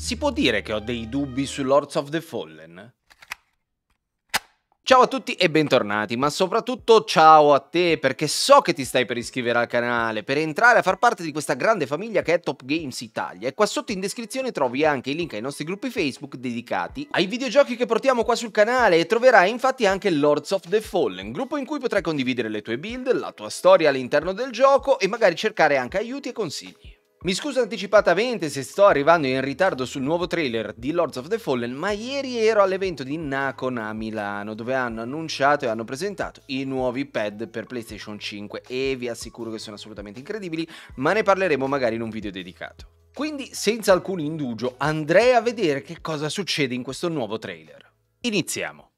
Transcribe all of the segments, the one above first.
Si può dire che ho dei dubbi su Lords of the Fallen? Ciao a tutti e bentornati, ma soprattutto ciao a te perché so che ti stai per iscrivere al canale, per entrare a far parte di questa grande famiglia che è Top Games Italia e qua sotto in descrizione trovi anche i link ai nostri gruppi Facebook dedicati ai videogiochi che portiamo qua sul canale e troverai infatti anche Lords of the Fallen, gruppo in cui potrai condividere le tue build, la tua storia all'interno del gioco e magari cercare anche aiuti e consigli. Mi scuso anticipatamente se sto arrivando in ritardo sul nuovo trailer di Lords of the Fallen, ma ieri ero all'evento di Nacon a Milano, dove hanno annunciato e hanno presentato i nuovi pad per PlayStation 5 e vi assicuro che sono assolutamente incredibili, ma ne parleremo magari in un video dedicato. Quindi, senza alcun indugio, andrei a vedere che cosa succede in questo nuovo trailer. Iniziamo!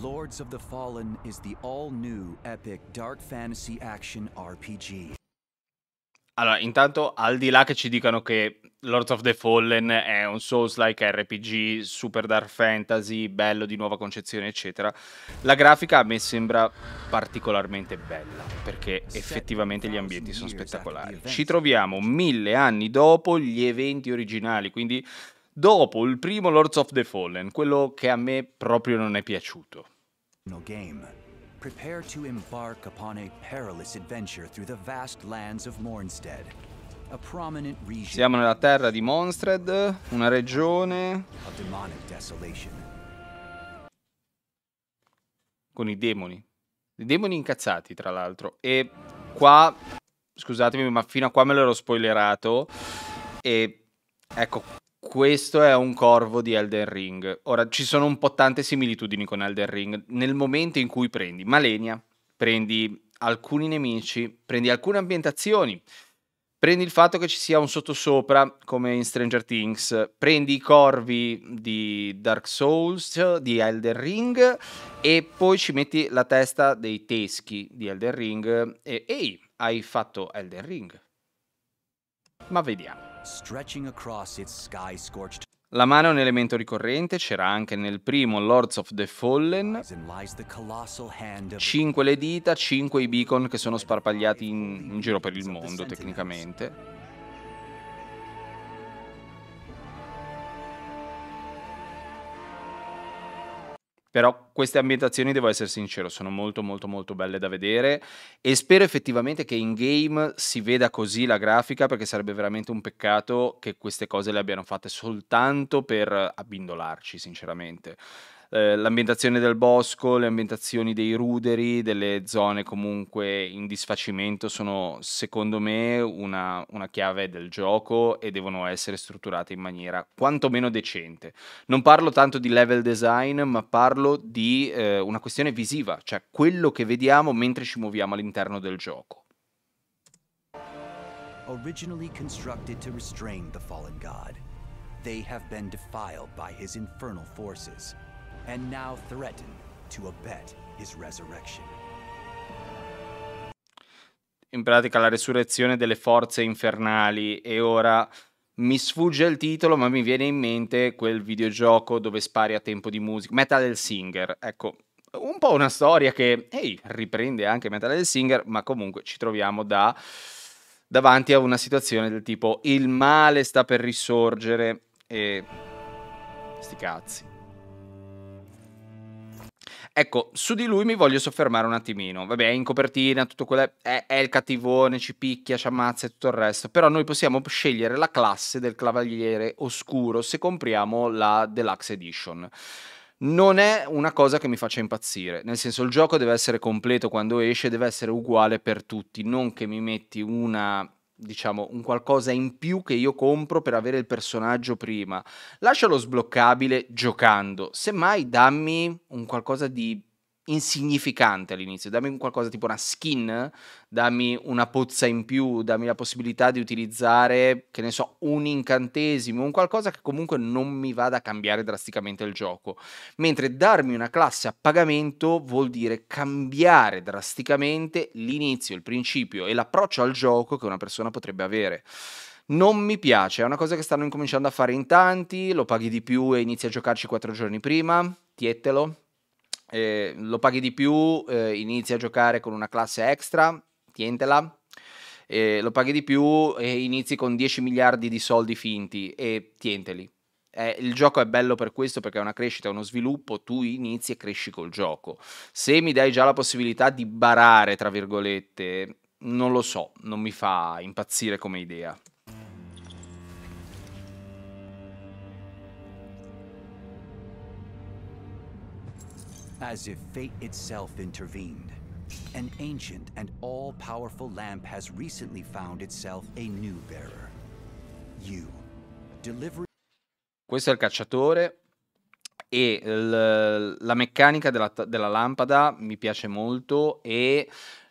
Lords of the Fallen is the all-new epic dark fantasy action RPG. Allora, intanto, al di là che ci dicano che Lords of the Fallen è un Souls-like RPG, super dark fantasy, bello di nuova concezione, eccetera, la grafica a me sembra particolarmente bella, perché effettivamente gli ambienti sono spettacolari. Ci troviamo mille anni dopo gli eventi originali, quindi dopo il primo Lords of the Fallen, quello che a me proprio non è piaciuto game, prepare to embark upon a perilous adventure through the vast lands of Mornstead. A prominent region Siamo nella terra di Monstred, una regione con i demoni. I demoni incazzati, tra l'altro. E qua, scusatemi, ma fino a qua me l'ero spoilerato. E ecco, questo è un corvo di Elden Ring. Ora, ci sono un po' tante similitudini con Elden Ring. Nel momento in cui prendi Malenia, prendi alcuni nemici, prendi alcune ambientazioni, prendi il fatto che ci sia un sottosopra come in Stranger Things, prendi i corvi di Dark Souls, di Elden Ring e poi ci metti la testa dei teschi di Elden Ring e ehi, hai fatto Elden Ring. Ma vediamo. La mano è un elemento ricorrente, c'era anche nel primo Lords of the Fallen. Cinque le dita, cinque i beacon che sono sparpagliati in, in giro per il mondo tecnicamente. Però queste ambientazioni, devo essere sincero, sono molto molto molto belle da vedere e spero effettivamente che in game si veda così la grafica perché sarebbe veramente un peccato che queste cose le abbiano fatte soltanto per abbindolarci, sinceramente. Eh, l'ambientazione del bosco, le ambientazioni dei ruderi, delle zone comunque in disfacimento sono secondo me una, una chiave del gioco e devono essere strutturate in maniera quantomeno decente. Non parlo tanto di level design, ma parlo di eh, una questione visiva, cioè quello che vediamo mentre ci muoviamo all'interno del gioco. originally constructed to restrain the fallen god. They have been defiled by his infernal forces and now threaten to abet his resurrection. In pratica la resurrezione delle forze infernali e ora mi sfugge il titolo, ma mi viene in mente quel videogioco dove spari a tempo di musica, Metal Singer. Ecco, un po' una storia che hey, riprende anche Metal Singer, ma comunque ci troviamo da, davanti a una situazione del tipo il male sta per risorgere e sti cazzi. Ecco, su di lui mi voglio soffermare un attimino. Vabbè, è in copertina, tutto quello è, è, è il cattivone, ci picchia, ci ammazza e tutto il resto. Però noi possiamo scegliere la classe del Cavaliere Oscuro se compriamo la Deluxe Edition non è una cosa che mi faccia impazzire, nel senso il gioco deve essere completo quando esce, deve essere uguale per tutti, non che mi metti una diciamo, un qualcosa in più che io compro per avere il personaggio prima. Lascialo sbloccabile giocando, semmai dammi un qualcosa di insignificante all'inizio, dammi qualcosa tipo una skin, dammi una pozza in più, dammi la possibilità di utilizzare, che ne so, un incantesimo, un qualcosa che comunque non mi vada a cambiare drasticamente il gioco. Mentre darmi una classe a pagamento vuol dire cambiare drasticamente l'inizio, il principio e l'approccio al gioco che una persona potrebbe avere. Non mi piace, è una cosa che stanno incominciando a fare in tanti, lo paghi di più e inizi a giocarci quattro giorni prima, tietelo, eh, lo paghi di più, eh, inizi a giocare con una classe extra, tientela, eh, lo paghi di più e inizi con 10 miliardi di soldi finti e tienteli. Eh, il gioco è bello per questo perché è una crescita, è uno sviluppo, tu inizi e cresci col gioco. Se mi dai già la possibilità di barare, tra virgolette, non lo so, non mi fa impazzire come idea. as if fate itself intervened. An ancient and all-powerful lamp has recently found itself a new bearer. You. Delivery Questo è il cacciatore e la meccanica della, della lampada mi piace molto e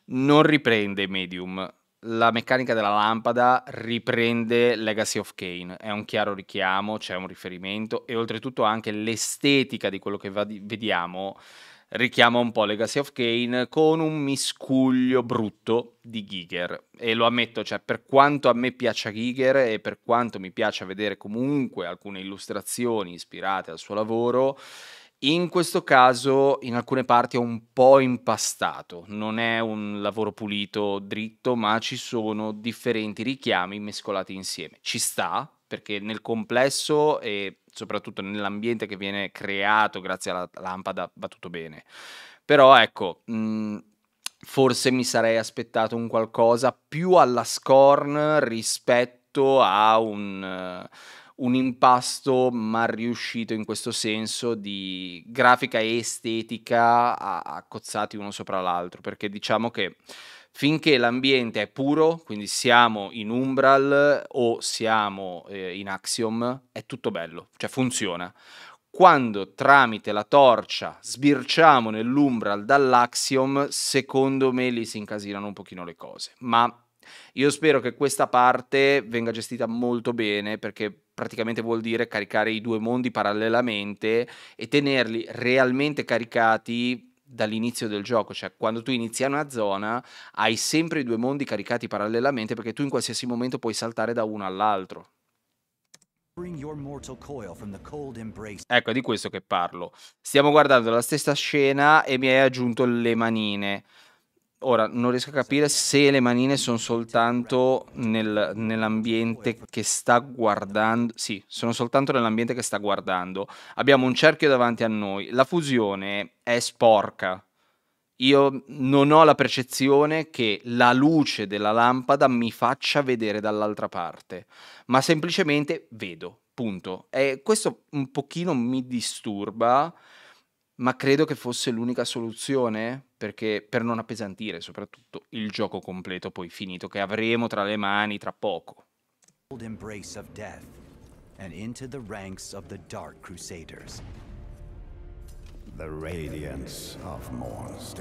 non riprende Medium la meccanica della lampada riprende Legacy of Kane, è un chiaro richiamo, c'è un riferimento e oltretutto anche l'estetica di quello che di- vediamo richiama un po' Legacy of Kane con un miscuglio brutto di Giger e lo ammetto, cioè per quanto a me piaccia Giger e per quanto mi piace vedere comunque alcune illustrazioni ispirate al suo lavoro, in questo caso in alcune parti è un po' impastato, non è un lavoro pulito, dritto, ma ci sono differenti richiami mescolati insieme. Ci sta, perché nel complesso e soprattutto nell'ambiente che viene creato grazie alla lampada va tutto bene. Però ecco, mh, mm, forse mi sarei aspettato un qualcosa più alla scorn rispetto a un... Uh, un impasto ma riuscito in questo senso di grafica e estetica accozzati uno sopra l'altro, perché diciamo che finché l'ambiente è puro, quindi siamo in Umbral o siamo eh, in Axiom, è tutto bello, cioè funziona. Quando tramite la torcia sbirciamo nell'Umbral dall'Axiom, secondo me lì si incasinano un pochino le cose, ma io spero che questa parte venga gestita molto bene perché praticamente vuol dire caricare i due mondi parallelamente e tenerli realmente caricati dall'inizio del gioco, cioè quando tu inizi una zona hai sempre i due mondi caricati parallelamente perché tu in qualsiasi momento puoi saltare da uno all'altro. Ecco, è di questo che parlo. Stiamo guardando la stessa scena e mi hai aggiunto le manine. Ora, non riesco a capire se le manine sono soltanto nel, nell'ambiente che sta guardando. Sì, sono soltanto nell'ambiente che sta guardando. Abbiamo un cerchio davanti a noi. La fusione è sporca. Io non ho la percezione che la luce della lampada mi faccia vedere dall'altra parte, ma semplicemente vedo, punto. E questo un pochino mi disturba ma credo che fosse l'unica soluzione perché, per non appesantire soprattutto il gioco completo poi finito che avremo tra le mani tra poco. Embrace of death and into the ranks of the dark crusaders. The radiance of morn's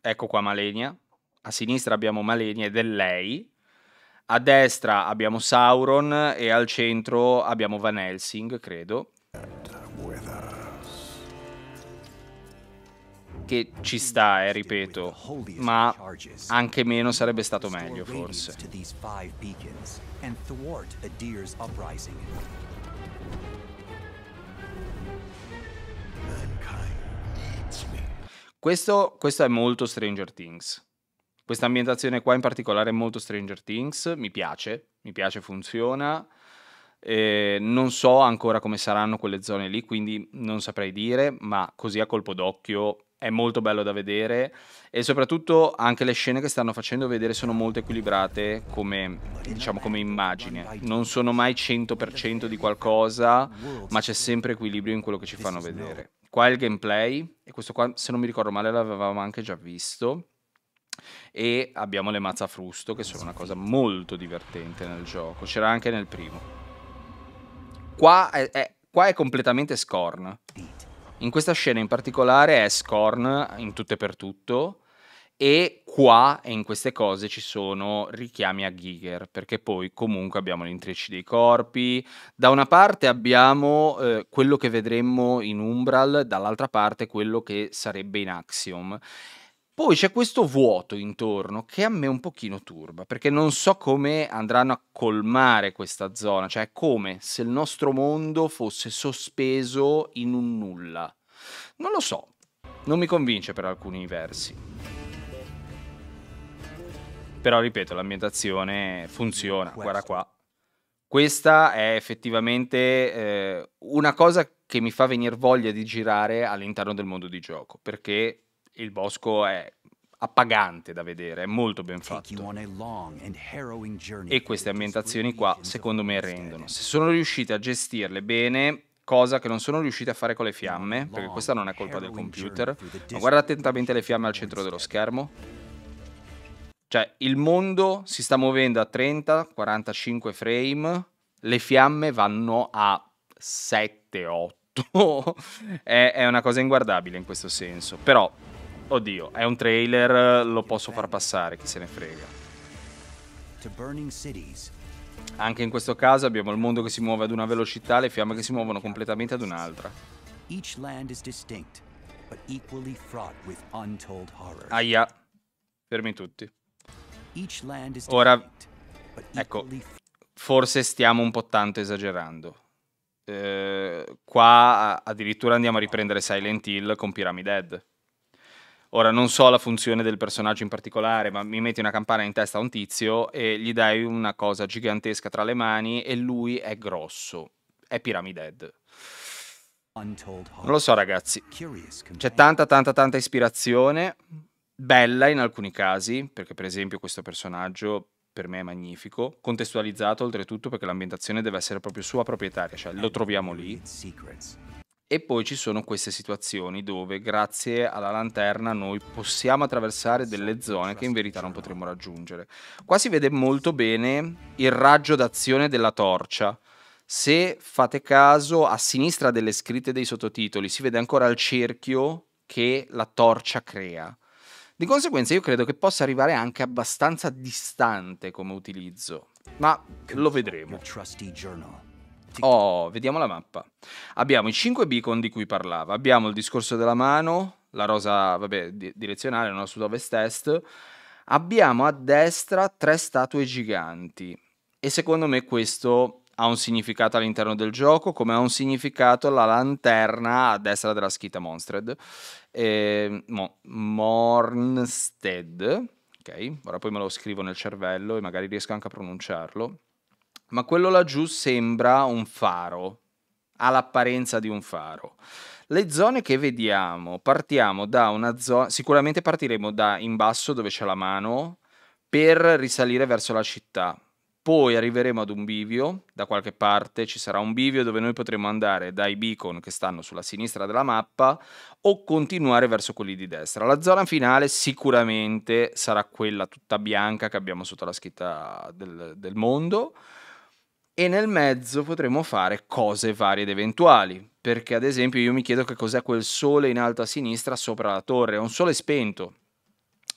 Ecco qua Malenia. A sinistra abbiamo Malenia ed è lei. A destra abbiamo Sauron e al centro abbiamo Van Helsing, credo. che ci sta, eh, ripeto, ma anche meno sarebbe stato meglio forse. Questo, questo è molto Stranger Things. Questa ambientazione qua in particolare è molto Stranger Things, mi piace, mi piace, funziona. Eh, non so ancora come saranno quelle zone lì, quindi non saprei dire, ma così a colpo d'occhio è molto bello da vedere e soprattutto anche le scene che stanno facendo vedere sono molto equilibrate come, diciamo, come immagine. Non sono mai 100% di qualcosa, ma c'è sempre equilibrio in quello che ci fanno vedere. Qua è il gameplay e questo qua, se non mi ricordo male, l'avevamo anche già visto. E abbiamo le mazzafrusto che sono una cosa molto divertente nel gioco. C'era anche nel primo. Qua è, è, qua è completamente scorn. In questa scena in particolare è Scorn in tutto e per tutto e qua e in queste cose ci sono richiami a Giger perché poi comunque abbiamo l'intreccio dei corpi. Da una parte abbiamo eh, quello che vedremmo in Umbral, dall'altra parte quello che sarebbe in Axiom poi c'è questo vuoto intorno che a me un pochino turba, perché non so come andranno a colmare questa zona, cioè è come se il nostro mondo fosse sospeso in un nulla. Non lo so, non mi convince per alcuni versi. Però ripeto, l'ambientazione funziona, guarda qua. Questa è effettivamente eh, una cosa che mi fa venire voglia di girare all'interno del mondo di gioco, perché il bosco è appagante da vedere, è molto ben fatto. E queste ambientazioni qua, secondo me, rendono. Se sono riusciti a gestirle bene, cosa che non sono riusciti a fare con le fiamme, perché questa non è colpa del computer, ma guarda attentamente le fiamme al centro dello schermo. Cioè, il mondo si sta muovendo a 30, 45 frame, le fiamme vanno a 7, 8. è, è una cosa inguardabile in questo senso, però Oddio, è un trailer, lo posso far passare, chi se ne frega. Anche in questo caso abbiamo il mondo che si muove ad una velocità, le fiamme che si muovono completamente ad un'altra. Aia, fermi tutti. Ora, ecco, forse stiamo un po' tanto esagerando. Eh, qua addirittura andiamo a riprendere Silent Hill con Pyramid Head. Ora non so la funzione del personaggio in particolare, ma mi metti una campana in testa a un tizio e gli dai una cosa gigantesca tra le mani e lui è grosso. È Pyramid Non lo so ragazzi. C'è tanta tanta tanta ispirazione, bella in alcuni casi, perché per esempio questo personaggio per me è magnifico, contestualizzato oltretutto perché l'ambientazione deve essere proprio sua proprietaria, cioè lo troviamo lì. E poi ci sono queste situazioni dove grazie alla lanterna noi possiamo attraversare delle zone che in verità non potremmo raggiungere. Qua si vede molto bene il raggio d'azione della torcia. Se fate caso, a sinistra delle scritte dei sottotitoli si vede ancora il cerchio che la torcia crea. Di conseguenza io credo che possa arrivare anche abbastanza distante come utilizzo, ma lo vedremo. Oh, vediamo la mappa. Abbiamo i 5 beacon di cui parlava. Abbiamo il discorso della mano, la rosa, vabbè, di- direzionale, no, sud-ovest est. Abbiamo a destra tre statue giganti. E secondo me questo ha un significato all'interno del gioco, come ha un significato la lanterna a destra della scritta Monstred. Eh, mo, Mornstead. Ok, ora poi me lo scrivo nel cervello e magari riesco anche a pronunciarlo ma quello laggiù sembra un faro, ha l'apparenza di un faro. Le zone che vediamo, partiamo da una zona, sicuramente partiremo da in basso dove c'è la mano per risalire verso la città. Poi arriveremo ad un bivio, da qualche parte ci sarà un bivio dove noi potremo andare dai beacon che stanno sulla sinistra della mappa o continuare verso quelli di destra. La zona finale sicuramente sarà quella tutta bianca che abbiamo sotto la scritta del, del mondo e nel mezzo potremo fare cose varie ed eventuali. Perché ad esempio io mi chiedo che cos'è quel sole in alto a sinistra sopra la torre, è un sole spento.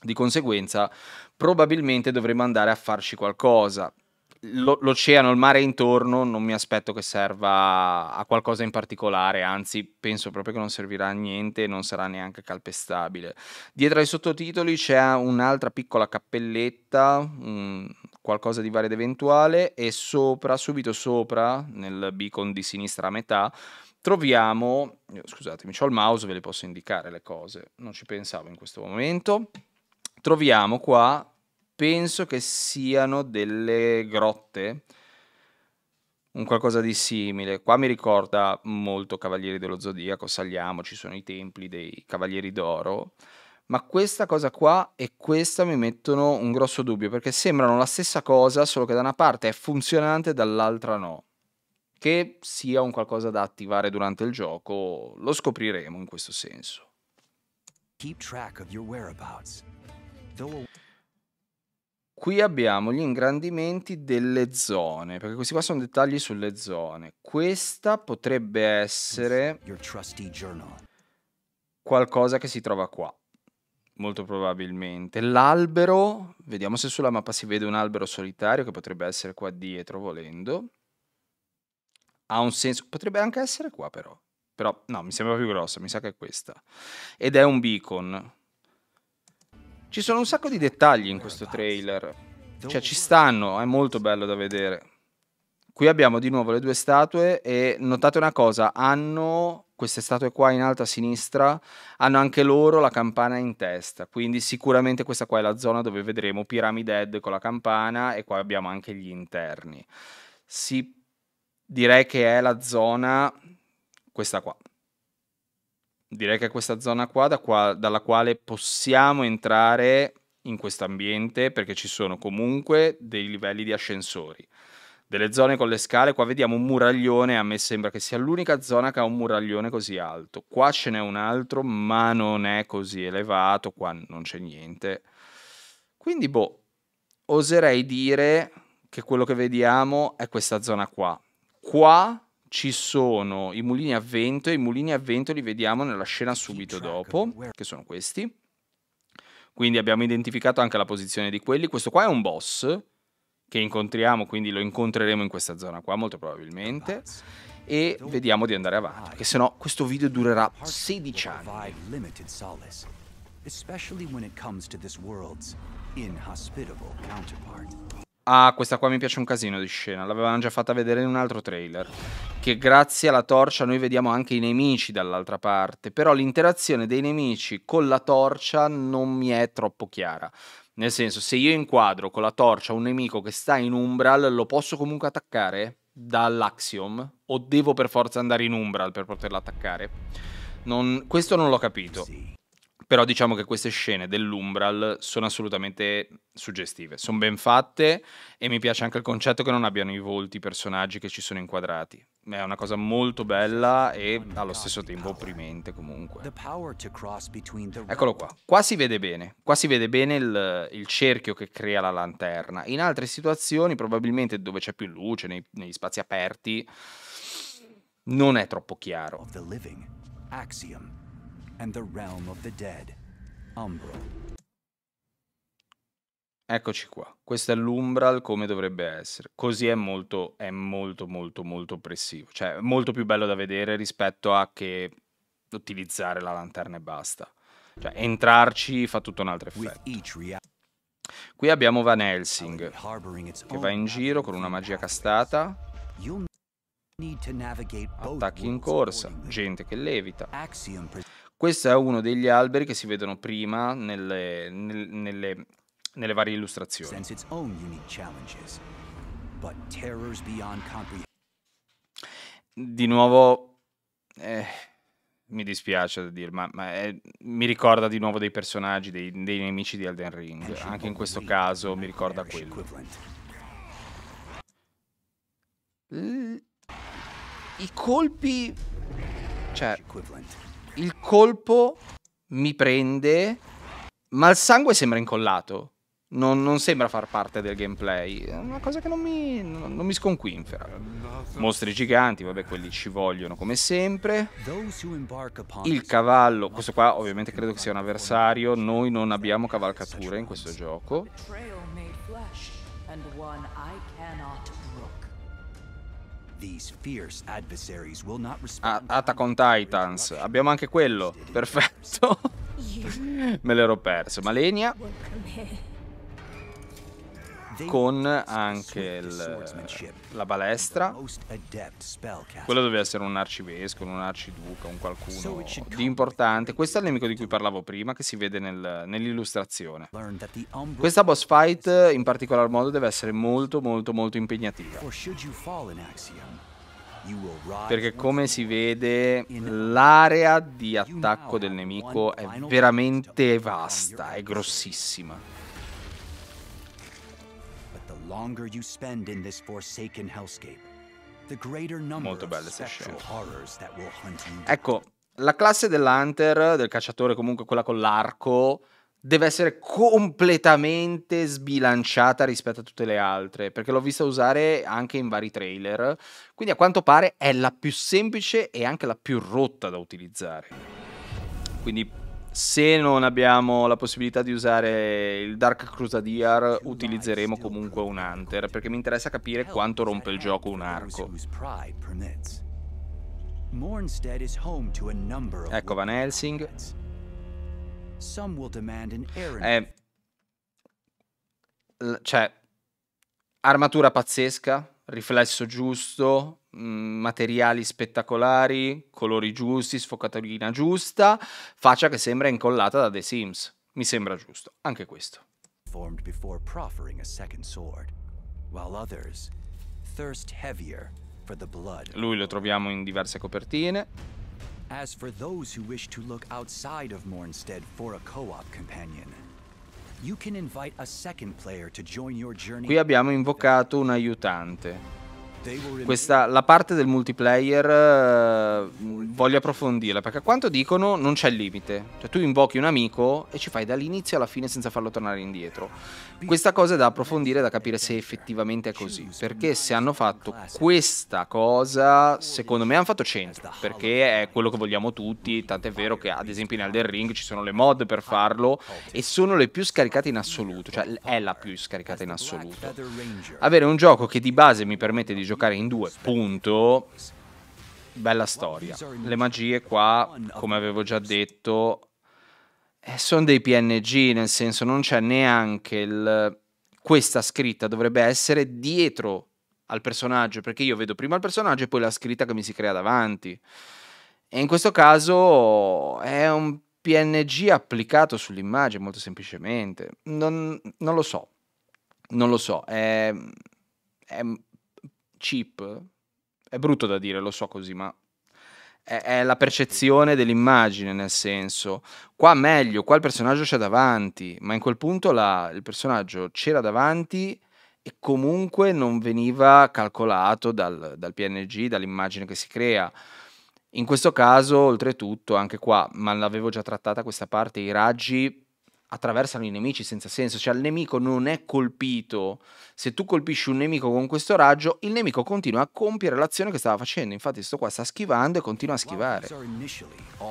Di conseguenza probabilmente dovremo andare a farci qualcosa. L- l'oceano, il mare intorno non mi aspetto che serva a qualcosa in particolare, anzi penso proprio che non servirà a niente e non sarà neanche calpestabile. Dietro ai sottotitoli c'è un'altra piccola cappelletta, un- qualcosa di vario ed eventuale e sopra, subito sopra, nel beacon di sinistra a metà, troviamo, scusatemi, ho il mouse, ve le posso indicare le cose, non ci pensavo in questo momento, troviamo qua, penso che siano delle grotte, un qualcosa di simile. Qua mi ricorda molto Cavalieri dello Zodiaco, saliamo, ci sono i templi dei Cavalieri d'Oro ma questa cosa qua e questa mi mettono un grosso dubbio perché sembrano la stessa cosa solo che da una parte è funzionante e dall'altra no. Che sia un qualcosa da attivare durante il gioco lo scopriremo in questo senso. Qui abbiamo gli ingrandimenti delle zone, perché questi qua sono dettagli sulle zone. Questa potrebbe essere qualcosa che si trova qua. Molto probabilmente. L'albero, vediamo se sulla mappa si vede un albero solitario che potrebbe essere qua dietro volendo. Ha un senso, potrebbe anche essere qua però. Però no, mi sembra più grossa, mi sa che è questa. Ed è un beacon. Ci sono un sacco di dettagli in questo trailer. Cioè ci stanno, è molto bello da vedere. Qui abbiamo di nuovo le due statue e notate una cosa, hanno queste statue qua in alto a sinistra, hanno anche loro la campana in testa, quindi sicuramente questa qua è la zona dove vedremo Pyramid con la campana e qua abbiamo anche gli interni. Si, direi che è la zona, questa qua. Direi che è questa zona qua, da qua dalla quale possiamo entrare in questo ambiente perché ci sono comunque dei livelli di ascensori delle zone con le scale, qua vediamo un muraglione, a me sembra che sia l'unica zona che ha un muraglione così alto. Qua ce n'è un altro, ma non è così elevato, qua non c'è niente. Quindi, boh, oserei dire che quello che vediamo è questa zona qua. Qua ci sono i mulini a vento e i mulini a vento li vediamo nella scena subito dopo, che sono questi. Quindi abbiamo identificato anche la posizione di quelli. Questo qua è un boss, che incontriamo, quindi lo incontreremo in questa zona qua molto probabilmente. E vediamo di andare avanti, perché sennò questo video durerà 16 anni. Ah, questa qua mi piace un casino di scena, l'avevano già fatta vedere in un altro trailer. Che grazie alla torcia noi vediamo anche i nemici dall'altra parte, però l'interazione dei nemici con la torcia non mi è troppo chiara. Nel senso, se io inquadro con la torcia un nemico che sta in Umbral, lo posso comunque attaccare dall'Axiom? O devo per forza andare in Umbral per poterlo attaccare? Non, questo non l'ho capito. Sì. Però diciamo che queste scene dell'Umbral sono assolutamente suggestive, sono ben fatte e mi piace anche il concetto che non abbiano i volti i personaggi che ci sono inquadrati è una cosa molto bella e allo stesso tempo opprimente comunque. Eccolo qua. Qua si vede bene. Qua si vede bene il, il cerchio che crea la lanterna. In altre situazioni, probabilmente dove c'è più luce, nei, negli spazi aperti, non è troppo chiaro. Axiom and the realm of the dead. Umbral. Eccoci qua. Questo è l'Umbral come dovrebbe essere. Così è molto, è molto, molto, molto oppressivo. Cioè, molto più bello da vedere rispetto a che utilizzare la lanterna e basta. Cioè, entrarci fa tutto un altro effetto. Qui abbiamo Van Helsing, che va in giro con una magia castata. Attacchi in corsa, gente che levita. Questo è uno degli alberi che si vedono prima nelle, nelle nelle varie illustrazioni. Di nuovo, eh, mi dispiace da dire, ma, ma è, eh, mi ricorda di nuovo dei personaggi, dei, dei nemici di Elden Ring. Anche in questo caso mi ricorda quello. I colpi... Cioè, il colpo mi prende, ma il sangue sembra incollato non, non, sembra far parte del gameplay. È una cosa che non mi, non, non mi sconquinfera. Mostri giganti, vabbè, quelli ci vogliono come sempre. Il cavallo, questo qua ovviamente credo che sia un avversario. Noi non abbiamo cavalcature in questo gioco. Ah, Attack on Titans, abbiamo anche quello, perfetto. Me l'ero perso. Malenia con anche il, la balestra. Quello doveva essere un arcivescovo, un arciduca, un qualcuno di importante. Questo è il nemico di cui parlavo prima, che si vede nel, nell'illustrazione. Questa boss fight in particolar modo deve essere molto molto molto impegnativa. Perché come si vede l'area di attacco del nemico è veramente vasta, è grossissima longer you spend in this forsaken hellscape, the greater number of horrors that will hunt you. Ecco, la classe dell'hunter, del cacciatore comunque quella con l'arco, deve essere completamente sbilanciata rispetto a tutte le altre, perché l'ho vista usare anche in vari trailer, quindi a quanto pare è la più semplice e anche la più rotta da utilizzare. Quindi se non abbiamo la possibilità di usare il Dark Crusadier, utilizzeremo comunque un Hunter, perché mi interessa capire quanto rompe il gioco un arco. Ecco Van Helsing. Eh, cioè, armatura pazzesca, riflesso giusto, mm, materiali spettacolari, colori giusti, sfocaturina giusta, faccia che sembra incollata da The Sims. Mi sembra giusto, anche questo. Formed before proffering a second sword, while others thirst heavier for the blood. Lui lo troviamo in diverse copertine. As for those who wish to look outside of Mornstead for a co-op companion, Qui abbiamo invocato un aiutante. Questa, la parte del multiplayer eh, voglio approfondirla perché a quanto dicono non c'è il limite. Cioè tu invochi un amico e ci fai dall'inizio alla fine senza farlo tornare indietro. Questa cosa è da approfondire, da capire se effettivamente è così. Perché se hanno fatto questa cosa, secondo me hanno fatto 100. Perché è quello che vogliamo tutti. Tant'è vero che ad esempio in Elden Ring ci sono le mod per farlo e sono le più scaricate in assoluto. Cioè è la più scaricata in assoluto. Avere un gioco che di base mi permette di giocare giocare in due, punto. Bella storia. Le magie qua, come avevo già detto, eh, sono dei PNG, nel senso non c'è neanche il... Questa scritta dovrebbe essere dietro al personaggio, perché io vedo prima il personaggio e poi la scritta che mi si crea davanti. E in questo caso è un PNG applicato sull'immagine molto semplicemente. Non, non, lo so, non lo so. È, è chip, è brutto da dire, lo so così, ma è, è la percezione dell'immagine, nel senso, qua meglio, qua il personaggio c'è davanti, ma in quel punto la, il personaggio c'era davanti e comunque non veniva calcolato dal, dal PNG, dall'immagine che si crea. In questo caso, oltretutto, anche qua, ma l'avevo già trattata questa parte, i raggi attraversano i nemici senza senso, cioè il nemico non è colpito. Se tu colpisci un nemico con questo raggio, il nemico continua a compiere l'azione che stava facendo. Infatti sto qua sta schivando e continua a schivare.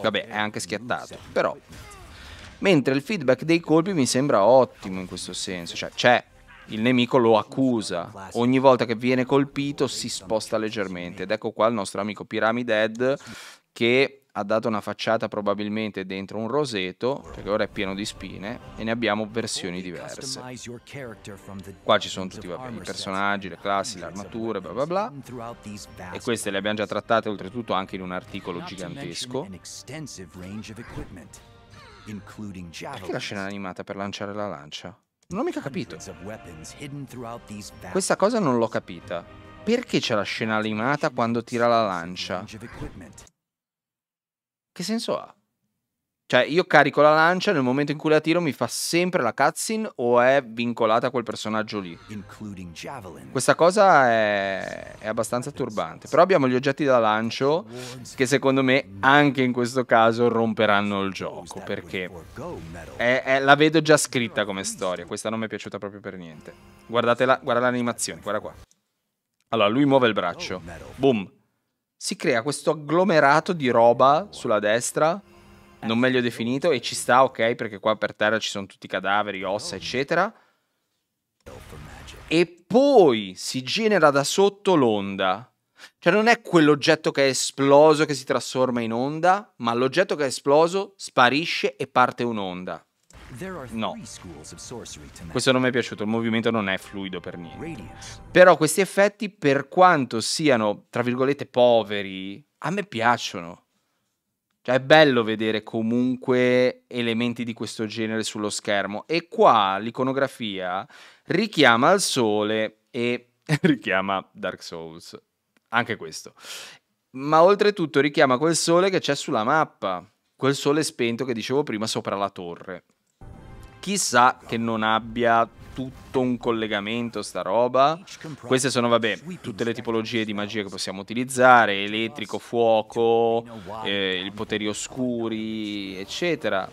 Vabbè, è anche schiattato, però mentre il feedback dei colpi mi sembra ottimo in questo senso, cioè c'è il nemico lo accusa. Ogni volta che viene colpito si sposta leggermente. Ed ecco qua il nostro amico Pyramid Head che ha dato una facciata probabilmente dentro un roseto, perché ora è pieno di spine, e ne abbiamo versioni diverse. Qua ci sono tutti vabbè, i personaggi, le classi, le armature, bla bla bla, e queste le abbiamo già trattate oltretutto anche in un articolo gigantesco. Perché la scena animata per lanciare la lancia? Non ho mica capito. Questa cosa non l'ho capita. Perché c'è la scena animata quando tira la lancia? Che senso ha? Cioè, io carico la lancia, nel momento in cui la tiro mi fa sempre la cutscene o è vincolata a quel personaggio lì? Questa cosa è, è abbastanza turbante. Però abbiamo gli oggetti da lancio che secondo me anche in questo caso romperanno il gioco perché è, è, la vedo già scritta come storia. Questa non mi è piaciuta proprio per niente. Guardatela, guarda l'animazione, guarda qua. Allora, lui muove il braccio. Boom si crea questo agglomerato di roba sulla destra, non meglio definito, e ci sta, ok, perché qua per terra ci sono tutti i cadaveri, ossa, eccetera. E poi si genera da sotto l'onda. Cioè non è quell'oggetto che è esploso che si trasforma in onda, ma l'oggetto che è esploso sparisce e parte un'onda. No. Questo non mi è piaciuto, il movimento non è fluido per niente. Però questi effetti, per quanto siano, tra virgolette, poveri, a me piacciono. Cioè è bello vedere comunque elementi di questo genere sullo schermo. E qua l'iconografia richiama il sole e richiama Dark Souls. Anche questo. Ma oltretutto richiama quel sole che c'è sulla mappa. Quel sole spento che dicevo prima sopra la torre. Chissà che non abbia tutto un collegamento sta roba. Queste sono, vabbè, tutte le tipologie di magia che possiamo utilizzare, elettrico, fuoco, eh, i poteri oscuri, eccetera.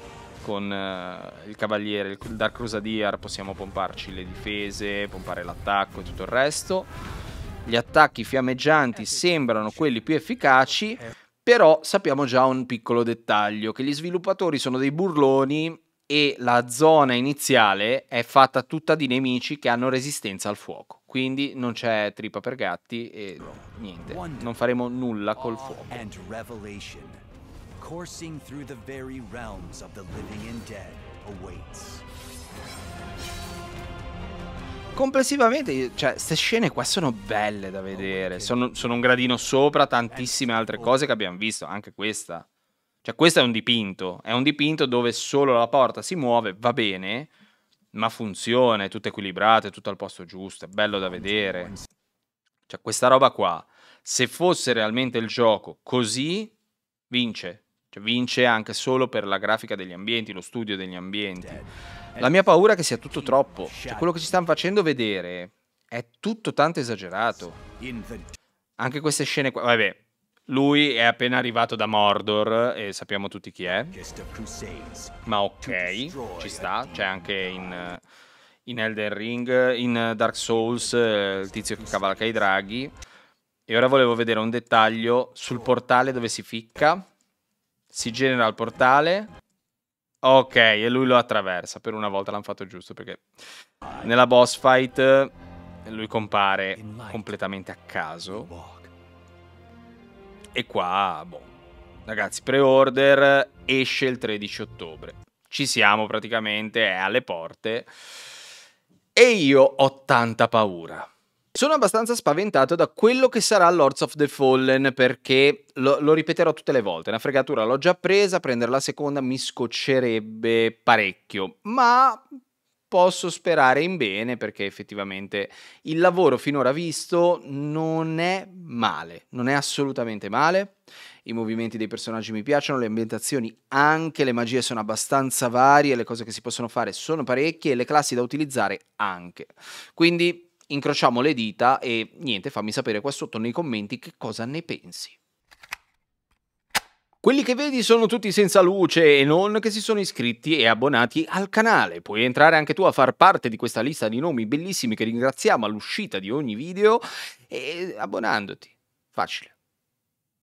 Con eh, il cavaliere, il Dark Crusadier possiamo pomparci le difese, pompare l'attacco e tutto il resto. Gli attacchi fiammeggianti sembrano quelli più efficaci, però sappiamo già un piccolo dettaglio, che gli sviluppatori sono dei burloni e la zona iniziale è fatta tutta di nemici che hanno resistenza al fuoco. Quindi non c'è tripa per gatti e niente, non faremo nulla col fuoco. Complessivamente, cioè, queste scene qua sono belle da oh, vedere, sono, sono un gradino sopra tantissime altre cose che abbiamo visto, anche questa. Cioè questo è un dipinto, è un dipinto dove solo la porta si muove, va bene, ma funziona, è tutto equilibrato, è tutto al posto giusto, è bello da vedere. Cioè questa roba qua, se fosse realmente il gioco così, vince. Cioè, vince anche solo per la grafica degli ambienti, lo studio degli ambienti. La mia paura è che sia tutto troppo. Cioè, quello che ci stanno facendo vedere è tutto tanto esagerato. Anche queste scene qua, vabbè, lui è appena arrivato da Mordor e sappiamo tutti chi è. Ma ok, ci sta. C'è anche in, in Elden Ring, in Dark Souls, eh, il tizio che cavalca i draghi. E ora volevo vedere un dettaglio sul portale dove si ficca. Si genera il portale. Ok, e lui lo attraversa. Per una volta l'hanno fatto giusto perché nella boss fight lui compare completamente a caso e qua, boh, ragazzi, pre-order esce il 13 ottobre. Ci siamo praticamente, è eh, alle porte. E io ho tanta paura. Sono abbastanza spaventato da quello che sarà Lords of the Fallen perché lo, lo, ripeterò tutte le volte. Una fregatura l'ho già presa, prendere la seconda mi scoccerebbe parecchio, ma posso sperare in bene perché effettivamente il lavoro finora visto non è male, non è assolutamente male. I movimenti dei personaggi mi piacciono, le ambientazioni anche, le magie sono abbastanza varie, le cose che si possono fare sono parecchie e le classi da utilizzare anche. Quindi incrociamo le dita e niente, fammi sapere qua sotto nei commenti che cosa ne pensi. Quelli che vedi sono tutti senza luce e non che si sono iscritti e abbonati al canale. Puoi entrare anche tu a far parte di questa lista di nomi bellissimi che ringraziamo all'uscita di ogni video e abbonandoti. Facile.